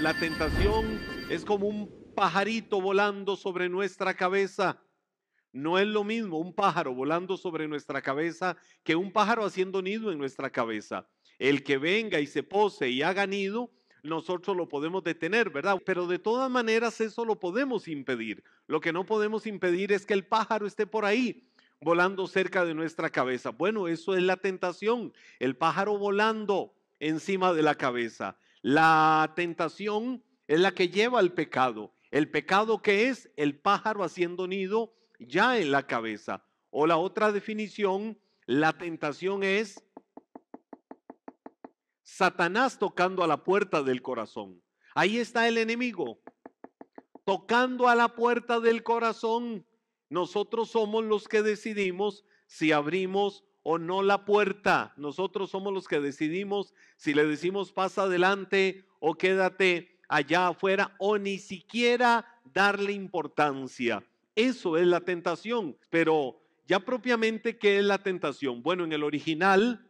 La tentación es como un pajarito volando sobre nuestra cabeza. No es lo mismo un pájaro volando sobre nuestra cabeza que un pájaro haciendo nido en nuestra cabeza. El que venga y se pose y haga nido, nosotros lo podemos detener, ¿verdad? Pero de todas maneras eso lo podemos impedir. Lo que no podemos impedir es que el pájaro esté por ahí volando cerca de nuestra cabeza. Bueno, eso es la tentación, el pájaro volando encima de la cabeza. La tentación es la que lleva al pecado. El pecado que es el pájaro haciendo nido ya en la cabeza. O la otra definición, la tentación es Satanás tocando a la puerta del corazón. Ahí está el enemigo, tocando a la puerta del corazón. Nosotros somos los que decidimos si abrimos o no la puerta. Nosotros somos los que decidimos si le decimos pasa adelante o quédate allá afuera o ni siquiera darle importancia. Eso es la tentación, pero ya propiamente, ¿qué es la tentación? Bueno, en el original,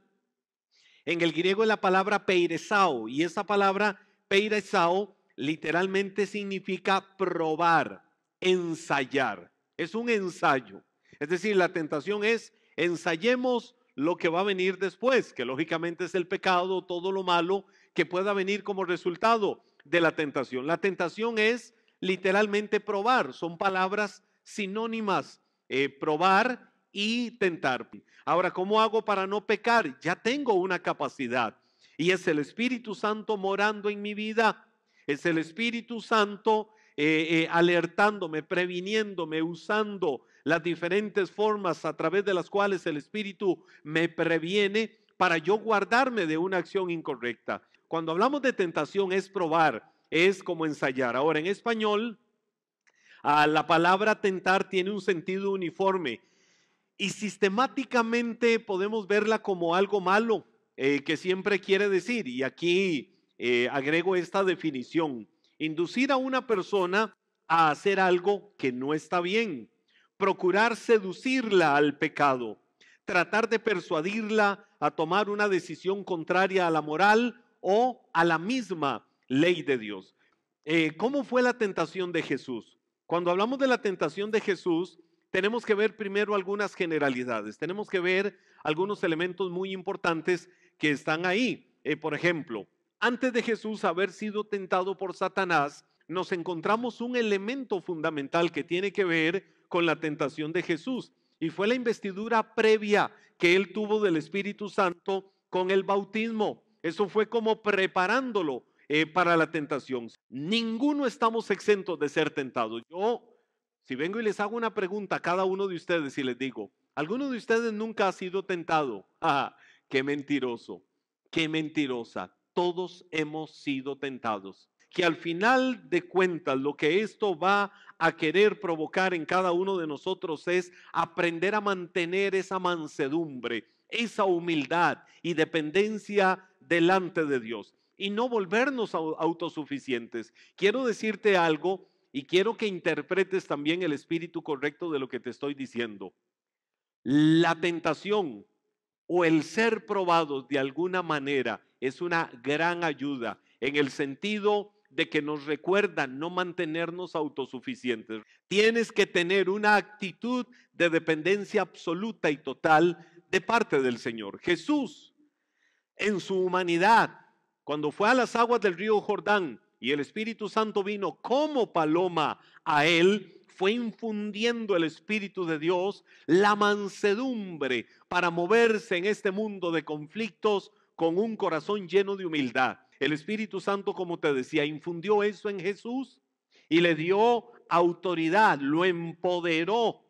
en el griego es la palabra peiresao y esa palabra peiresao literalmente significa probar, ensayar. Es un ensayo. Es decir, la tentación es ensayemos lo que va a venir después, que lógicamente es el pecado, todo lo malo que pueda venir como resultado de la tentación. La tentación es literalmente probar, son palabras sinónimas, eh, probar y tentar. Ahora, ¿cómo hago para no pecar? Ya tengo una capacidad y es el Espíritu Santo morando en mi vida, es el Espíritu Santo eh, eh, alertándome, previniéndome, usando las diferentes formas a través de las cuales el Espíritu me previene para yo guardarme de una acción incorrecta. Cuando hablamos de tentación es probar, es como ensayar. Ahora, en español, a ah, la palabra tentar tiene un sentido uniforme y sistemáticamente podemos verla como algo malo, eh, que siempre quiere decir, y aquí agrego esta definición, Inducir a una persona a hacer algo que no está bien. Procurar seducirla al pecado. Tratar de persuadirla a tomar una decisión contraria a la moral o a la misma ley de Dios. Eh, ¿Cómo fue la tentación de Jesús? Cuando hablamos de la tentación de Jesús, tenemos que ver primero algunas generalidades, tenemos que ver algunos elementos muy importantes que están ahí. Eh, por ejemplo, antes de Jesús haber sido tentado por Satanás, nos encontramos un elemento fundamental que tiene que ver con la tentación de Jesús. Y fue la investidura previa que él tuvo del Espíritu Santo con el bautismo. Eso fue como preparándolo eh, para la tentación. Ninguno estamos exentos de ser tentado. Yo, si vengo y les hago una pregunta a cada uno de ustedes y les digo, ¿alguno de ustedes nunca ha sido tentado? Ah, qué mentiroso, qué mentirosa todos hemos sido tentados. Que al final de cuentas lo que esto va a querer provocar en cada uno de nosotros es aprender a mantener esa mansedumbre, esa humildad y dependencia delante de Dios y no volvernos autosuficientes. Quiero decirte algo y quiero que interpretes también el espíritu correcto de lo que te estoy diciendo. La tentación o el ser probados de alguna manera es una gran ayuda en el sentido de que nos recuerda no mantenernos autosuficientes. Tienes que tener una actitud de dependencia absoluta y total de parte del Señor. Jesús, en su humanidad, cuando fue a las aguas del río Jordán y el Espíritu Santo vino como paloma a él, fue infundiendo el Espíritu de Dios la mansedumbre para moverse en este mundo de conflictos con un corazón lleno de humildad. El Espíritu Santo, como te decía, infundió eso en Jesús y le dio autoridad, lo empoderó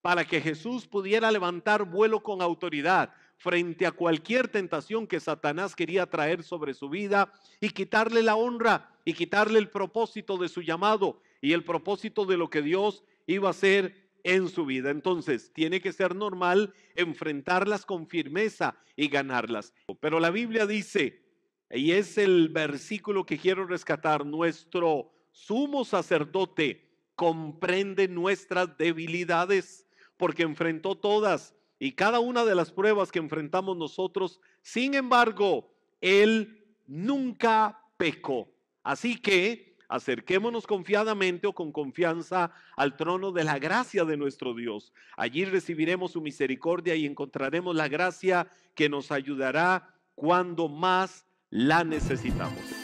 para que Jesús pudiera levantar vuelo con autoridad frente a cualquier tentación que Satanás quería traer sobre su vida y quitarle la honra y quitarle el propósito de su llamado y el propósito de lo que Dios iba a hacer en su vida. Entonces, tiene que ser normal enfrentarlas con firmeza y ganarlas. Pero la Biblia dice, y es el versículo que quiero rescatar, nuestro sumo sacerdote comprende nuestras debilidades porque enfrentó todas y cada una de las pruebas que enfrentamos nosotros. Sin embargo, Él nunca pecó. Así que acerquémonos confiadamente o con confianza al trono de la gracia de nuestro Dios. Allí recibiremos su misericordia y encontraremos la gracia que nos ayudará cuando más la necesitamos.